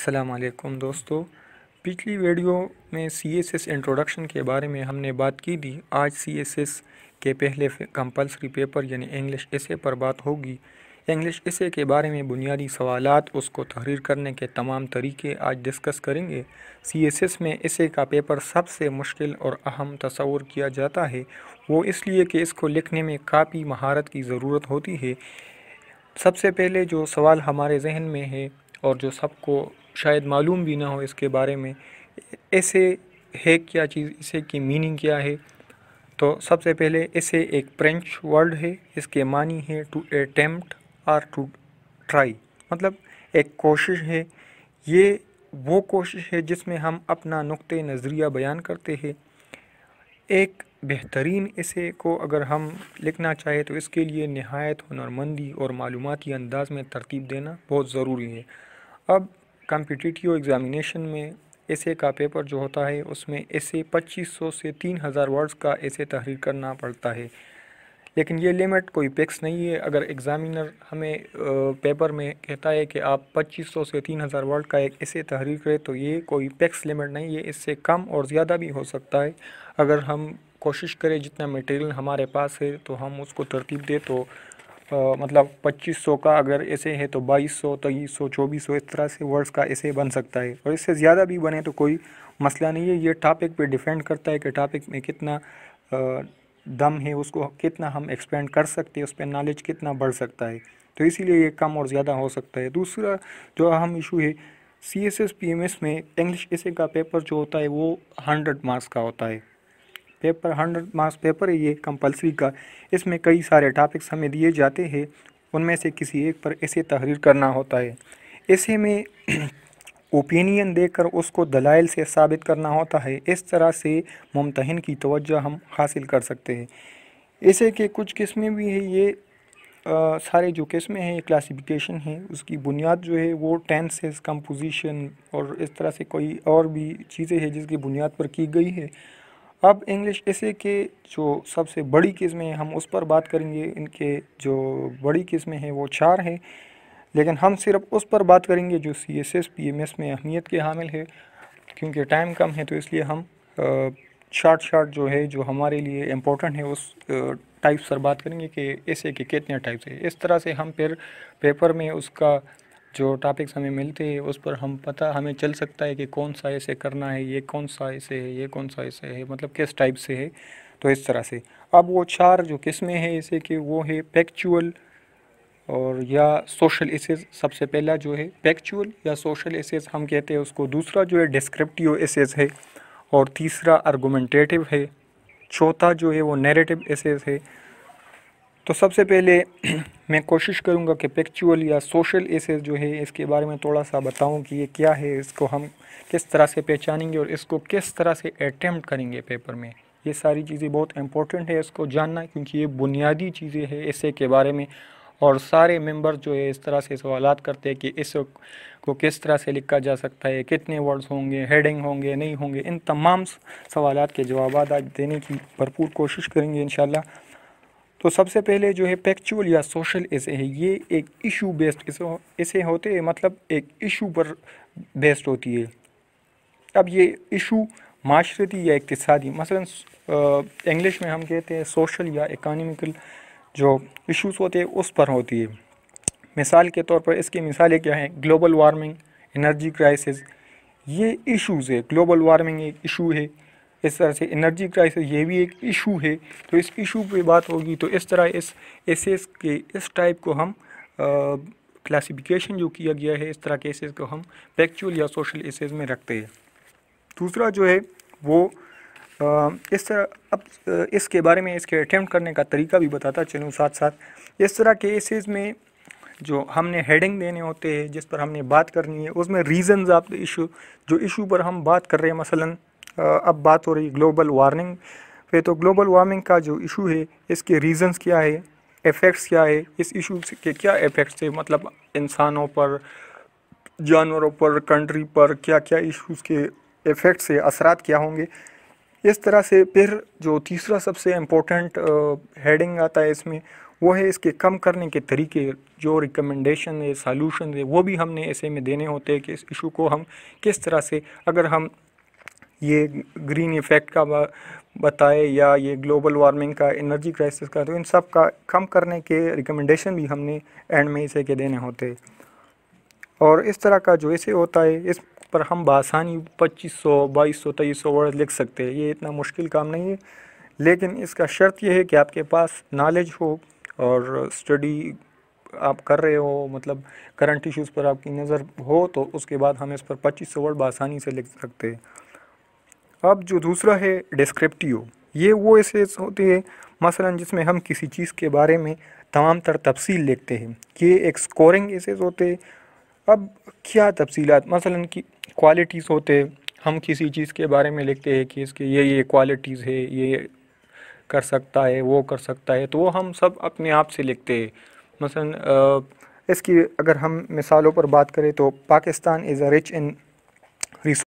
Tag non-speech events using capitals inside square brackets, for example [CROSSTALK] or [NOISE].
असलकम दोस्तों पिछली वीडियो में सी एस एस इंट्रोडक्शन के बारे में हमने बात की थी आज सी एस एस के पहले कंपलसरी पेपर यानी इंग्लिश एसे पर बात होगी इंग्लिश एसे के बारे में बुनियादी सवाल उसको तहरीर करने के तमाम तरीके आज डिस्कस करेंगे सी एस एस में एसे का पेपर सबसे मुश्किल और अहम तस्वूर किया जाता है वो इसलिए कि इसको लिखने में काफ़ी महारत की ज़रूरत होती है सबसे पहले जो सवाल हमारे जहन में है और जो सबको शायद मालूम भी ना हो इसके बारे में ऐसे है क्या चीज़ इसे की मीनिंग क्या है तो सबसे पहले इसे एक फ्रेंच वर्ड है इसके मानी है टू अटैम्प्ट और टू ट्राई मतलब एक कोशिश है ये वो कोशिश है जिसमें हम अपना नुक़ नज़रिया बयान करते हैं एक बेहतरीन इसे को अगर हम लिखना चाहें तो इसके लिए नहायत हुनरमंदी और मालूमती अंदाज़ में तरतीब देना बहुत ज़रूरी है अब कंपिटिटिव एग्ज़ामिनेशन में ऐसे का पेपर जो होता है उसमें ऐसे 2500 से 3000 वर्ड्स का ऐसे तहरीर करना पड़ता है लेकिन ये लिमिट कोई पिक्स नहीं है अगर एग्ज़ामिनर हमें पेपर में कहता है कि आप 2500 से 3000 वर्ड का एक ऐसे तहरीर करें तो ये कोई पिक्स लिमिट नहीं है इससे कम और ज़्यादा भी हो सकता है अगर हम कोशिश करें जितना मटेरियल हमारे पास है तो हम उसको तरतीब दें तो आ, मतलब 2500 का अगर ऐसे है तो 2200, 2300, 2400 इस तरह से वर्ड्स का ऐसे बन सकता है और इससे ज़्यादा भी बने तो कोई मसला नहीं है ये टॉपिक पे डिपेंड करता है कि टॉपिक में कितना आ, दम है उसको कितना हम एक्सपेंड कर सकते हैं उस पर नॉलेज कितना बढ़ सकता है तो इसीलिए ये कम और ज़्यादा हो सकता है दूसरा जो अहम इशू है C S S P M S में इंग्लिश ऐसे का पेपर जो होता है वो हंड्रेड मार्क्स का होता है पेपर हंड्रेड मार्क्स पेपर है ये कंपलसरी का इसमें कई सारे टॉपिक्स हमें दिए जाते हैं उनमें से किसी एक पर ऐसे तहरीर करना होता है ऐसे में ओपिनियन [CLEARS THROAT] देकर उसको दलाइल से साबित करना होता है इस तरह से मुमतहन की तवज्जो हम हासिल कर सकते हैं ऐसे के कुछ किस्में भी हैं ये आ, सारे जो किस्में हैं क्लासिफिकेशन है उसकी बुनियाद जो है वो टेंसेस कंपोजिशन और इस तरह से कोई और भी चीज़ें हैं जिसकी बुनियाद पर की गई है अब इंग्लिश ऐसे के जो सबसे बड़ी किस्में हैं हम उस पर बात करेंगे इनके जो बड़ी किस्में हैं वो चार हैं लेकिन हम सिर्फ उस पर बात करेंगे जो C S S P M S में अहमियत के हामिल है क्योंकि टाइम कम है तो इसलिए हम शार्ट शार्ट जो है जो हमारे लिए इम्पोर्टेंट है उस टाइप्स पर बात करेंगे कि ऐसे के कितने टाइप्स है इस तरह से हम फिर पेपर में उसका जो टॉपिक्स हमें मिलते हैं उस पर हम पता हमें चल सकता है कि कौन सा ऐसे करना है ये कौन सा ऐसे है ये कौन सा ऐसे है मतलब किस टाइप से है तो इस तरह से अब वो चार जो किस्में हैं ऐसे कि वो है पैक्चुअल और या सोशल एसेज सबसे पहला जो है पैक्चुअल या सोशल एसेज हम कहते हैं उसको दूसरा जो है डिस्क्रिप्टिव एसेज है और तीसरा आर्गूमेंटेटिव है चौथा जो है वो नैरेटिव एसेज है तो सबसे पहले [CLEARS THROAT] मैं कोशिश करूँगा कि पेक्चुअल या सोशल एसेस जो है इसके बारे में थोड़ा सा बताऊँ कि ये क्या है इसको हम किस तरह से पहचानेंगे और इसको किस तरह से अटैम्प्ट करेंगे पेपर में ये सारी चीज़ें बहुत इम्पोर्टेंट है इसको जानना क्योंकि ये बुनियादी चीज़ें है ऐसे के बारे में और सारे मेंबर जो है इस तरह से सवाल करते हैं कि इस को किस तरह से लिखा जा सकता है कितने वर्ड्स होंगे हेडिंग होंगे नहीं होंगे इन तमाम सवाल के जवाब आज देने की भरपूर कोशिश करेंगे इन तो सबसे पहले जो है पैक्चुअल या सोशल ऐसे है ये एक इशू बेस्ड ऐसे होते हैं मतलब एक इशू पर बेस्ड होती है अब ये इशू माशरती या इकतदी मसला इंग्लिश में हम कहते हैं सोशल या इकानमिकल जो इशूज़ होते हैं उस पर होती है मिसाल के तौर पर इसकी मिसालें क्या हैं ग्लोबल वार्मिंग एनर्जी क्राइसिस ये इशूज़ है ग्लोबल वार्मिंग एक इशू है इस तरह से एनर्जी क्राइसिस ये भी एक इशू है तो इस इशू पे बात होगी तो इस तरह इस एसेस के इस टाइप को हम क्लासिफिकेशन जो किया गया है इस तरह के एसेस को हम फैक्चुअल या सोशल एसेस में रखते हैं दूसरा जो है वो आ, इस तरह अब इसके बारे में इसके अटैम्प्ट करने का तरीका भी बताता चलूँ साथ साथ इस तरह के एसेज में जो हमने हेडिंग देने होते हैं जिस पर हमने बात करनी है उसमें रीजंस ऑफ द इशू जो इशू पर हम बात कर रहे हैं मसलन अब बात हो रही ग्लोबल वार्मिंग पे तो ग्लोबल वार्मिंग का जो इशू है इसके रीज़न्स क्या है इफ़ेक्ट्स क्या है इस इशू के क्या इफ़ेक्ट्स है मतलब इंसानों पर जानवरों पर कंट्री पर क्या क्या इश्यूज़ के इफ़ेक्ट्स है असरात क्या होंगे इस तरह से फिर जो तीसरा सबसे इम्पोर्टेंट हेडिंग आता है इसमें वो है इसके कम करने के तरीके जो रिकमेंडेशन है सॉल्यूशन है वो भी हमने ऐसे में देने होते हैं कि इस इशू को हम किस तरह से अगर हम ये ग्रीन इफेक्ट का बताए या ये ग्लोबल वार्मिंग का एनर्जी क्राइसिस का तो इन सब का कम करने के रिकमेंडेशन भी हमने एंड में इसे के देने होते और इस तरह का जो इसे होता है इस पर हम बासानी 2500, 2200, 2300 वर्ड लिख सकते हैं ये इतना मुश्किल काम नहीं है लेकिन इसका शर्त यह है कि आपके पास नॉलेज हो और स्टडी आप कर रहे हो मतलब करंट इश्यूज़ पर आपकी नज़र हो तो उसके बाद हम इस पर 2500 वर्ड बासानी से लिख सकते हैं अब जो दूसरा है डिस्क्रिप्टिव ये वो ऐसे होते हैं मसलन जिसमें हम किसी चीज़ के बारे में तमाम तर तफसील लिखते हैं ये एक स्कोरिंग ऐसे होते हैं अब क्या तफसीलत मसलन कि क्वालिटीज़ होते हम किसी चीज़ के बारे में लिखते हैं कि इसके ये ये क्वालिटीज़ है ये कर सकता है वो कर सकता है तो वो हम सब अपने आप से लिखते हैं मसलन इसकी अगर हम मिसालों पर बात करें तो Pakistan is a rich in रिस